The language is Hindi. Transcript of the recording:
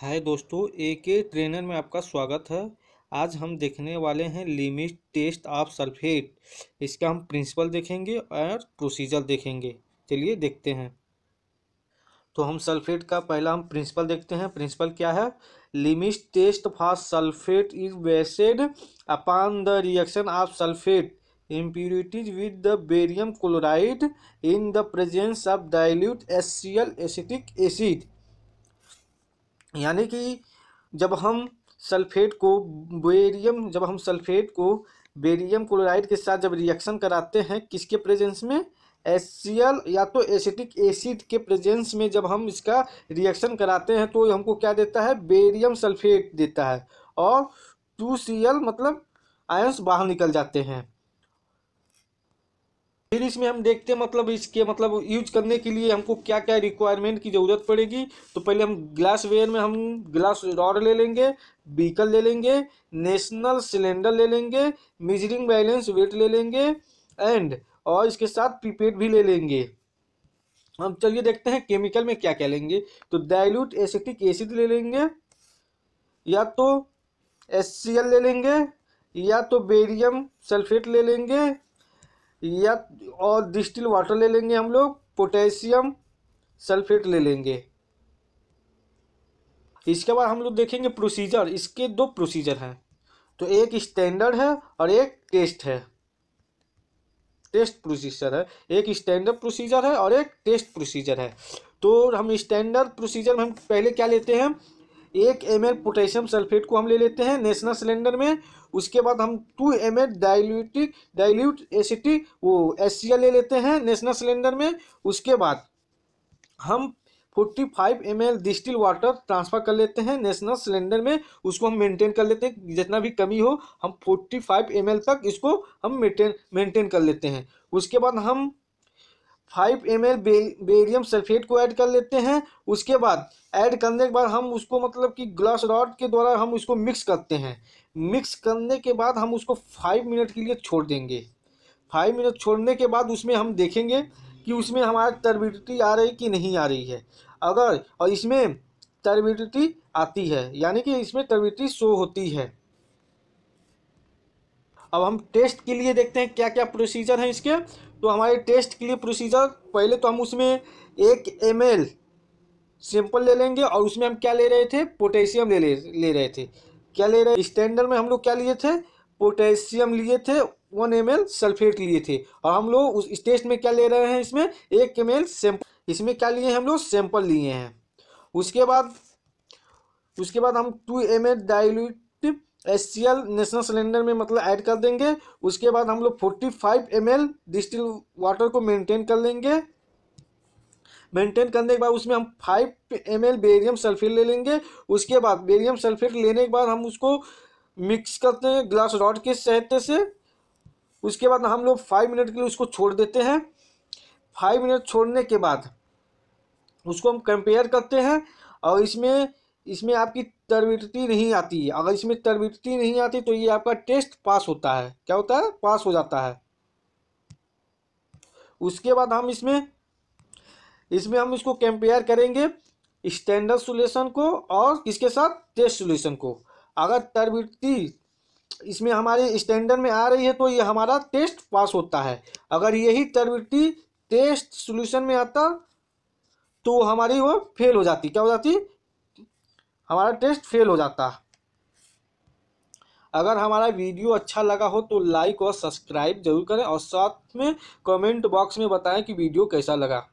हाय दोस्तों ए के ट्रेनर में आपका स्वागत है आज हम देखने वाले हैं लिमिट टेस्ट ऑफ सल्फेट इसका हम प्रिंसिपल देखेंगे और प्रोसीजर देखेंगे चलिए देखते हैं तो हम सल्फेट का पहला हम प्रिंसिपल देखते हैं प्रिंसिपल क्या है limit test for sulphate is based upon the reaction of sulphate impurities with the barium chloride in the presence of dilute HCl acetic acid यानी कि जब हम सल्फेट को बेरियम जब हम सल्फेट को बेरियम क्लोराइड के साथ जब रिएक्शन कराते हैं किसके प्रेजेंस में एस या तो एसिटिक एसिड के प्रेजेंस में जब हम इसका रिएक्शन कराते हैं तो हमको क्या देता है बेरियम सल्फेट देता है और टू सी एल मतलब आयंस बाहर निकल जाते हैं फिर इसमें हम देखते हैं मतलब इसके मतलब यूज करने के लिए हमको क्या क्या रिक्वायरमेंट की ज़रूरत पड़ेगी तो पहले हम ग्लास वेयर में हम ग्लास रॉड ले लेंगे बीकल ले लेंगे नेशनल सिलेंडर ले लेंगे मेजरिंग बैलेंस वेट ले लेंगे एंड और इसके साथ प्रीपेड भी ले लेंगे हम चलिए देखते हैं केमिकल में क्या क्या लेंगे तो डायलूट एसिटिक एसिड ले लेंगे या तो एस ले लेंगे या तो बेरियम सल्फेट ले लेंगे या और डिस्टिल वाटर ले लेंगे हम लोग पोटेशियम सल्फेट ले लेंगे इसके बाद हम लोग देखेंगे प्रोसीजर इसके दो प्रोसीजर हैं तो एक स्टैंडर्ड है और एक टेस्ट है टेस्ट प्रोसीजर है एक स्टैंडर्ड प्रोसीजर है और एक टेस्ट प्रोसीजर है तो हम स्टैंडर्ड प्रोसीजर में हम पहले क्या लेते हैं एक एम एल पोटेशियम सल्फेट को हम ले लेते हैं नेशनल सिलेंडर में उसके बाद हम टू एम एल डायलिटिक डाइल्यूट एसिटी वो एस ले लेते हैं नेशनल सिलेंडर में उसके बाद हम forty five ml distil water transfer कर लेते हैं नेशनल सिलेंडर में उसको हम मेंटेन कर लेते हैं जितना भी कमी हो हम फोर्टी फाइव एम एल तक इसको हम मेंटेन मेंटेन कर लेते हैं उसके बाद हम five ml barium sulphate को ऐड कर लेते हैं उसके बाद ऐड करने के बाद हम उसको मतलब कि ग्लास रॉड के द्वारा हम उसको मिक्स करते हैं मिक्स करने के बाद हम उसको फाइव मिनट के लिए छोड़ देंगे फाइव मिनट छोड़ने के बाद उसमें हम देखेंगे कि उसमें हमारा टर्बिडिटी आ रही कि नहीं आ रही है अगर और इसमें टर्बिडिटी आती है यानी कि इसमें टर्बिडिटी शो होती है अब हम टेस्ट के लिए देखते हैं क्या क्या प्रोसीजर है इसके तो हमारे टेस्ट के लिए प्रोसीजर पहले तो हम उसमें एक एम एल सिंपल ले लेंगे और उसमें हम क्या ले रहे थे पोटेशियम ले ले, ले रहे थे क्या ले रहे स्टैंडर्ड में हम लोग क्या लिए थे पोटेशियम लिए थे वन एम एल सल्फेट लिए थे और हम लोग उस टेस्ट में क्या ले रहे हैं इसमें एक एम एल सैम्पल इसमें क्या लिए हम लोग सैंपल लिए हैं उसके बाद उसके बाद हम two ml dilute S C L Nessler cylinder में मतलब ऐड कर देंगे उसके बाद हम लोग forty five ml distil water को मेंटेन कर लेंगे मेंटेन करने के बाद उसमें हम five ml barium sulphate ले लेंगे उसके बाद बेरियम सल्फेट लेने के बाद हम उसको मिक्स करते हैं ग्लास रॉड के सहायता से उसके बाद हम लोग फाइव मिनट के लिए उसको छोड़ देते हैं फाइव मिनट छोड़ने के बाद उसको हम कंपेयर करते हैं और इसमें इसमें आपकी तरबिटी नहीं आती है अगर इसमें तरबिटी नहीं आती तो ये आपका टेस्ट पास होता है क्या होता है पास हो जाता है उसके बाद हम इसमें इसमें हम इसको कंपेयर करेंगे स्टैंडर्ड सोल्यूशन को और किसके साथ टेस्ट सोल्यूशन को अगर तरबिटी इसमें हमारे स्टैंडर्ड में आ रही है तो ये हमारा टेस्ट पास होता है अगर यही तरबिटी टेस्ट सोल्यूशन में आता तो हमारी वो फेल हो जाती क्या हो जाती हमारा टेस्ट फेल हो जाता अगर हमारा वीडियो अच्छा लगा हो तो लाइक और सब्सक्राइब जरूर करें और साथ में कमेंट बॉक्स में बताएं कि वीडियो कैसा लगा